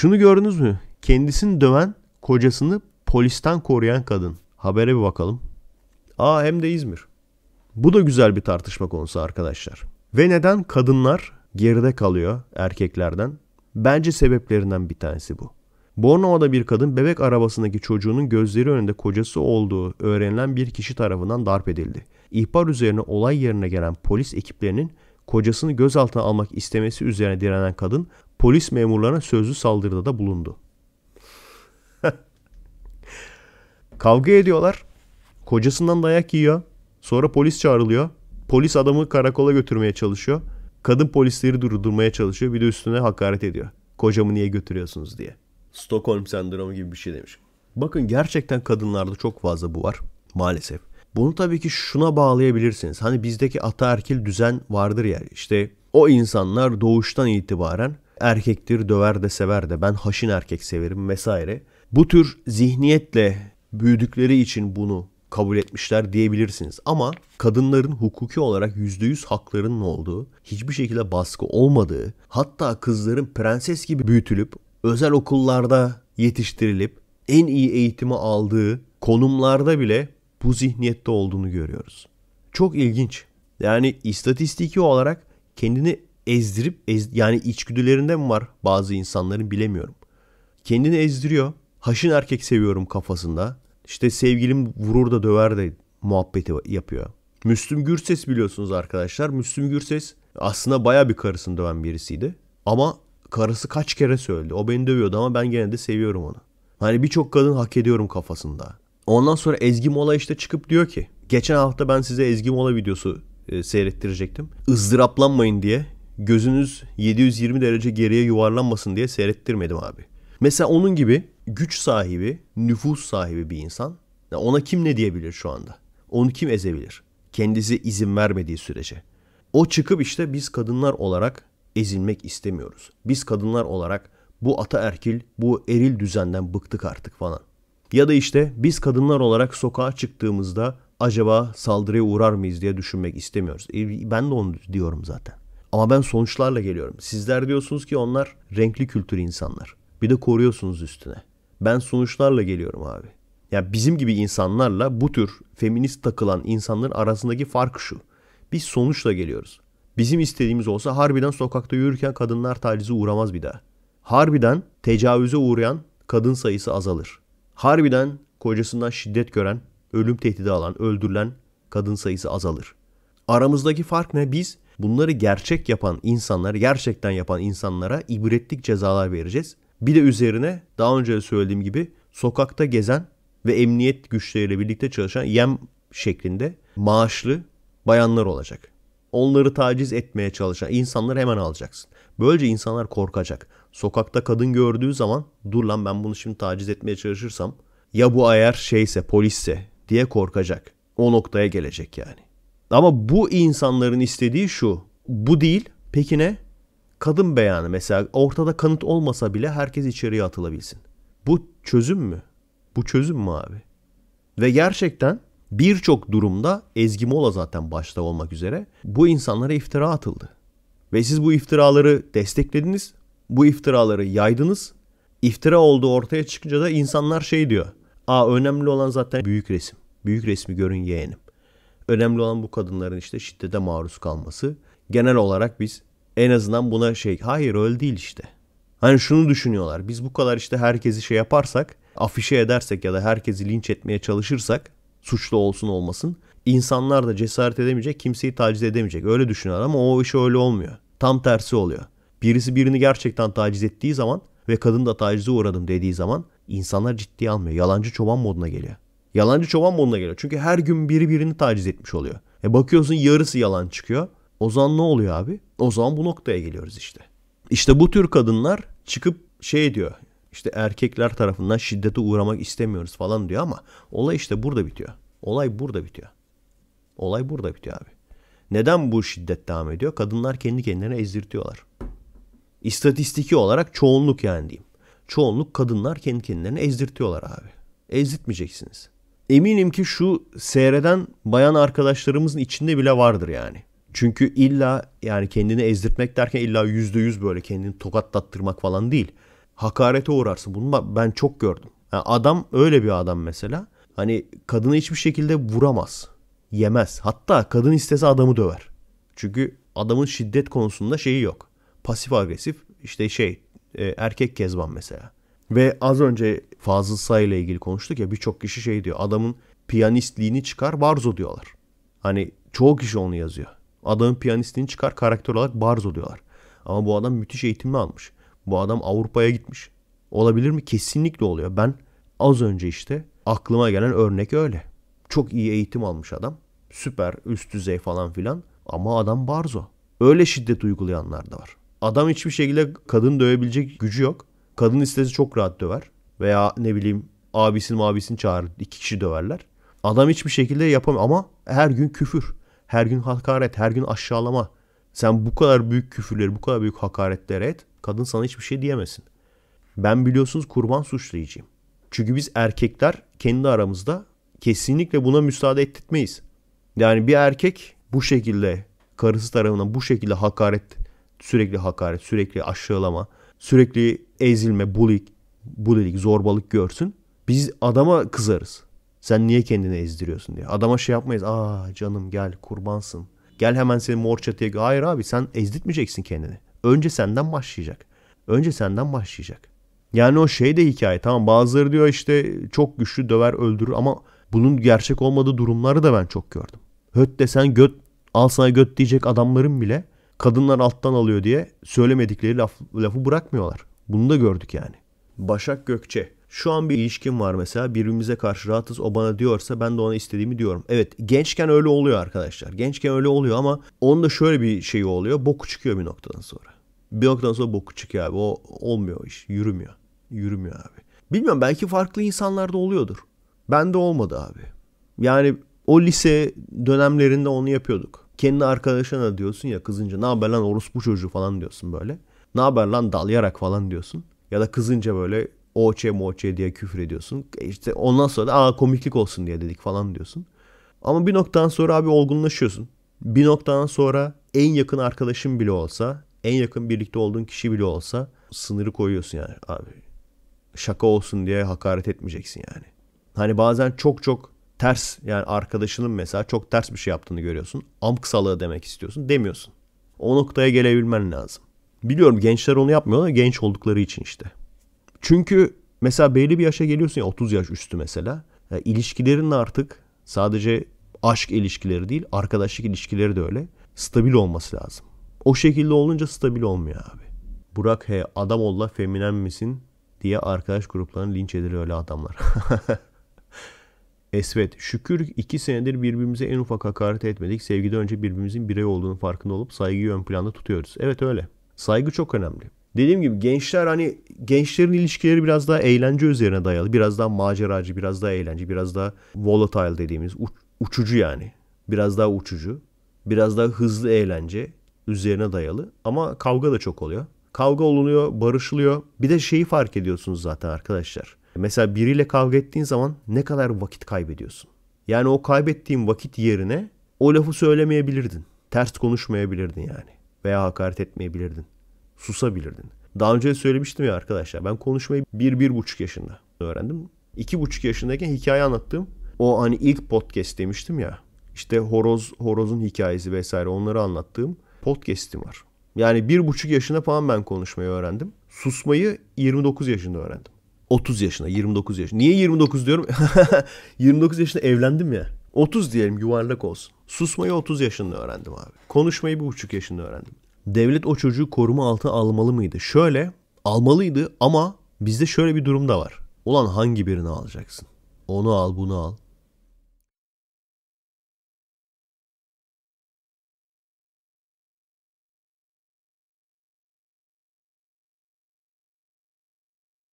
Şunu gördünüz mü? Kendisini döven kocasını polisten koruyan kadın. Habere bir bakalım. Aa hem de İzmir. Bu da güzel bir tartışma konusu arkadaşlar. Ve neden kadınlar geride kalıyor erkeklerden? Bence sebeplerinden bir tanesi bu. Bornova'da bir kadın bebek arabasındaki çocuğunun gözleri önünde kocası olduğu öğrenilen bir kişi tarafından darp edildi. İhbar üzerine olay yerine gelen polis ekiplerinin kocasını gözaltına almak istemesi üzerine direnen kadın polis memurlarına sözlü saldırıda da bulundu. Kavga ediyorlar. Kocasından dayak yiyor. Sonra polis çağrılıyor. Polis adamı karakola götürmeye çalışıyor. Kadın polisleri durdurmaya çalışıyor. Bir de üstüne hakaret ediyor. Kocamı niye götürüyorsunuz diye. Stockholm sendromu gibi bir şey demiş. Bakın gerçekten kadınlarda çok fazla bu var maalesef. Bunu tabii ki şuna bağlayabilirsiniz. Hani bizdeki ataerkil düzen vardır ya İşte o insanlar doğuştan itibaren erkektir döver de sever de ben haşin erkek severim vesaire. Bu tür zihniyetle büyüdükleri için bunu kabul etmişler diyebilirsiniz. Ama kadınların hukuki olarak %100 haklarının olduğu, hiçbir şekilde baskı olmadığı, hatta kızların prenses gibi büyütülüp özel okullarda yetiştirilip en iyi eğitimi aldığı konumlarda bile bu zihniyette olduğunu görüyoruz. Çok ilginç. Yani istatistiki olarak kendini ezdirip ez, yani içgüdülerinde mi var bazı insanların bilemiyorum. Kendini ezdiriyor. Haşin erkek seviyorum kafasında. İşte sevgilim vurur da döver de muhabbeti yapıyor. Müslüm Gürses biliyorsunuz arkadaşlar. Müslüm Gürses aslında baya bir karısını döven birisiydi. Ama karısı kaç kere söyledi. O beni dövüyordu ama ben gene de seviyorum onu. Hani birçok kadın hak ediyorum kafasında. Ondan sonra Ezgi Mola işte çıkıp diyor ki. Geçen hafta ben size Ezgi Mola videosu e, seyrettirecektim. Izdıraplanmayın diye gözünüz 720 derece geriye yuvarlanmasın diye seyrettirmedim abi. Mesela onun gibi güç sahibi, nüfus sahibi bir insan ona kim ne diyebilir şu anda? Onu kim ezebilir? Kendisi izin vermediği sürece. O çıkıp işte biz kadınlar olarak ezilmek istemiyoruz. Biz kadınlar olarak bu ataerkil, bu eril düzenden bıktık artık falan. Ya da işte biz kadınlar olarak sokağa çıktığımızda acaba saldırıya uğrar mıyız diye düşünmek istemiyoruz. E, ben de onu diyorum zaten. Ama ben sonuçlarla geliyorum. Sizler diyorsunuz ki onlar renkli kültür insanlar. Bir de koruyorsunuz üstüne. Ben sonuçlarla geliyorum abi. Ya bizim gibi insanlarla bu tür feminist takılan insanların arasındaki fark şu. Biz sonuçla geliyoruz. Bizim istediğimiz olsa harbiden sokakta yürürken kadınlar tacize uğramaz bir daha. Harbiden tecavüze uğrayan kadın sayısı azalır. Harbiden kocasından şiddet gören, ölüm tehdidi alan, öldürülen kadın sayısı azalır. Aramızdaki fark ne? Biz Bunları gerçek yapan insanlar, gerçekten yapan insanlara ibretlik cezalar vereceğiz. Bir de üzerine daha önce de söylediğim gibi sokakta gezen ve emniyet güçleriyle birlikte çalışan yem şeklinde maaşlı bayanlar olacak. Onları taciz etmeye çalışan insanları hemen alacaksın. Böylece insanlar korkacak. Sokakta kadın gördüğü zaman dur lan ben bunu şimdi taciz etmeye çalışırsam ya bu ayar şeyse polisse diye korkacak. O noktaya gelecek yani. Ama bu insanların istediği şu. Bu değil. Peki ne? Kadın beyanı mesela ortada kanıt olmasa bile herkes içeriye atılabilsin. Bu çözüm mü? Bu çözüm mü abi? Ve gerçekten birçok durumda Ezgi Mola zaten başta olmak üzere bu insanlara iftira atıldı. Ve siz bu iftiraları desteklediniz, bu iftiraları yaydınız. İftira olduğu ortaya çıkınca da insanlar şey diyor. Aa önemli olan zaten büyük resim. Büyük resmi görün yeğenim. Önemli olan bu kadınların işte şiddete maruz kalması. Genel olarak biz en azından buna şey hayır öyle değil işte. Hani şunu düşünüyorlar. Biz bu kadar işte herkesi şey yaparsak, afişe edersek ya da herkesi linç etmeye çalışırsak suçlu olsun olmasın insanlar da cesaret edemeyecek, kimseyi taciz edemeyecek. Öyle düşünüyorlar ama o iş öyle olmuyor. Tam tersi oluyor. Birisi birini gerçekten taciz ettiği zaman ve kadın da tacize uğradım dediği zaman insanlar ciddiye almıyor. Yalancı çoban moduna geliyor. Yalancı çoban bununla geliyor. Çünkü her gün biri birini taciz etmiş oluyor. E bakıyorsun yarısı yalan çıkıyor. O zaman ne oluyor abi? O zaman bu noktaya geliyoruz işte. İşte bu tür kadınlar çıkıp şey diyor. İşte erkekler tarafından şiddete uğramak istemiyoruz falan diyor ama olay işte burada bitiyor. Olay burada bitiyor. Olay burada bitiyor abi. Neden bu şiddet devam ediyor? Kadınlar kendi kendilerine ezdirtiyorlar. İstatistiki olarak çoğunluk yani diyeyim. Çoğunluk kadınlar kendi kendilerine ezdirtiyorlar abi. Ezdirtmeyeceksiniz eminim ki şu seyreden bayan arkadaşlarımızın içinde bile vardır yani. Çünkü illa yani kendini ezdirtmek derken illa yüzde yüz böyle kendini tokatlattırmak falan değil. Hakarete uğrarsın. Bunu ben çok gördüm. Yani adam öyle bir adam mesela. Hani kadını hiçbir şekilde vuramaz. Yemez. Hatta kadın istese adamı döver. Çünkü adamın şiddet konusunda şeyi yok. Pasif agresif işte şey e, erkek kezban mesela. Ve az önce Fazıl Say ile ilgili konuştuk ya birçok kişi şey diyor. Adamın piyanistliğini çıkar Barzo diyorlar. Hani çoğu kişi onu yazıyor. Adamın piyanistliğini çıkar karakter olarak Barzo diyorlar. Ama bu adam müthiş eğitimli almış. Bu adam Avrupa'ya gitmiş. Olabilir mi? Kesinlikle oluyor. Ben az önce işte aklıma gelen örnek öyle. Çok iyi eğitim almış adam. Süper, üst düzey falan filan. Ama adam barzo. Öyle şiddet uygulayanlar da var. Adam hiçbir şekilde kadın dövebilecek gücü yok. Kadın istese çok rahat döver. Veya ne bileyim abisini abisini çağırır. iki kişi döverler. Adam hiçbir şekilde yapamıyor ama her gün küfür. Her gün hakaret, her gün aşağılama. Sen bu kadar büyük küfürleri, bu kadar büyük hakaretleri et. Kadın sana hiçbir şey diyemesin. Ben biliyorsunuz kurban suçlayıcıyım. Çünkü biz erkekler kendi aramızda kesinlikle buna müsaade ettirtmeyiz. Yani bir erkek bu şekilde karısı tarafından bu şekilde hakaret, sürekli hakaret, sürekli aşağılama, sürekli ezilme, bulik, bulilik, zorbalık görsün. Biz adama kızarız. Sen niye kendini ezdiriyorsun diye. Adama şey yapmayız. Aa canım gel kurbansın. Gel hemen seni mor çatıya. Hayır abi sen ezdirtmeyeceksin kendini. Önce senden başlayacak. Önce senden başlayacak. Yani o şey de hikaye. Tamam bazıları diyor işte çok güçlü döver öldürür ama bunun gerçek olmadığı durumları da ben çok gördüm. Höt desen göt al sana göt diyecek adamların bile kadınlar alttan alıyor diye söylemedikleri laf, lafı bırakmıyorlar. Bunu da gördük yani. Başak Gökçe. Şu an bir ilişkim var mesela birbirimize karşı rahatız o bana diyorsa ben de ona istediğimi diyorum. Evet gençken öyle oluyor arkadaşlar. Gençken öyle oluyor ama onda şöyle bir şey oluyor. Boku çıkıyor bir noktadan sonra. Bir noktadan sonra boku çıkıyor abi. O olmuyor iş. Yürümüyor. Yürümüyor abi. Bilmiyorum belki farklı insanlarda oluyordur. Ben de olmadı abi. Yani o lise dönemlerinde onu yapıyorduk. Kendi arkadaşına diyorsun ya kızınca ne haber lan orospu çocuğu falan diyorsun böyle. Ne haber lan dalyarak falan diyorsun. Ya da kızınca böyle oçe moçe diye küfür ediyorsun. İşte ondan sonra da aa komiklik olsun diye dedik falan diyorsun. Ama bir noktadan sonra abi olgunlaşıyorsun. Bir noktadan sonra en yakın arkadaşın bile olsa, en yakın birlikte olduğun kişi bile olsa sınırı koyuyorsun yani abi. Şaka olsun diye hakaret etmeyeceksin yani. Hani bazen çok çok ters yani arkadaşının mesela çok ters bir şey yaptığını görüyorsun. Amksalığı demek istiyorsun demiyorsun. O noktaya gelebilmen lazım. Biliyorum gençler onu yapmıyorlar genç oldukları için işte. Çünkü mesela belli bir yaşa geliyorsun ya 30 yaş üstü mesela. Yani ilişkilerin artık sadece aşk ilişkileri değil arkadaşlık ilişkileri de öyle. Stabil olması lazım. O şekilde olunca stabil olmuyor abi. Burak he adam olla feminen misin diye arkadaş gruplarını linç edilir öyle adamlar. Esvet, şükür iki senedir birbirimize en ufak hakaret etmedik. Sevgide önce birbirimizin birey olduğunu farkında olup saygıyı ön planda tutuyoruz. Evet öyle. Saygı çok önemli. Dediğim gibi gençler hani gençlerin ilişkileri biraz daha eğlence üzerine dayalı. Biraz daha maceracı, biraz daha eğlence, biraz daha volatile dediğimiz uçucu yani. Biraz daha uçucu. Biraz daha hızlı eğlence üzerine dayalı. Ama kavga da çok oluyor. Kavga olunuyor, barışılıyor. Bir de şeyi fark ediyorsunuz zaten arkadaşlar. E mesela biriyle kavga ettiğin zaman ne kadar vakit kaybediyorsun? Yani o kaybettiğin vakit yerine o lafı söylemeyebilirdin. Ters konuşmayabilirdin yani. Veya hakaret etmeyebilirdin. Susabilirdin. Daha önce söylemiştim ya arkadaşlar. Ben konuşmayı bir, bir buçuk yaşında öğrendim. İki buçuk yaşındayken hikaye anlattığım o hani ilk podcast demiştim ya. İşte horoz, horozun hikayesi vesaire onları anlattığım podcast'im var. Yani bir buçuk yaşına falan ben konuşmayı öğrendim. Susmayı 29 yaşında öğrendim. 30 yaşına, 29 yaş. Niye 29 diyorum? 29 yaşında evlendim ya. 30 diyelim yuvarlak olsun. Susmayı 30 yaşında öğrendim abi. Konuşmayı bir buçuk yaşında öğrendim. Devlet o çocuğu koruma altına almalı mıydı? Şöyle almalıydı ama bizde şöyle bir durum da var. Ulan hangi birini alacaksın? Onu al bunu al.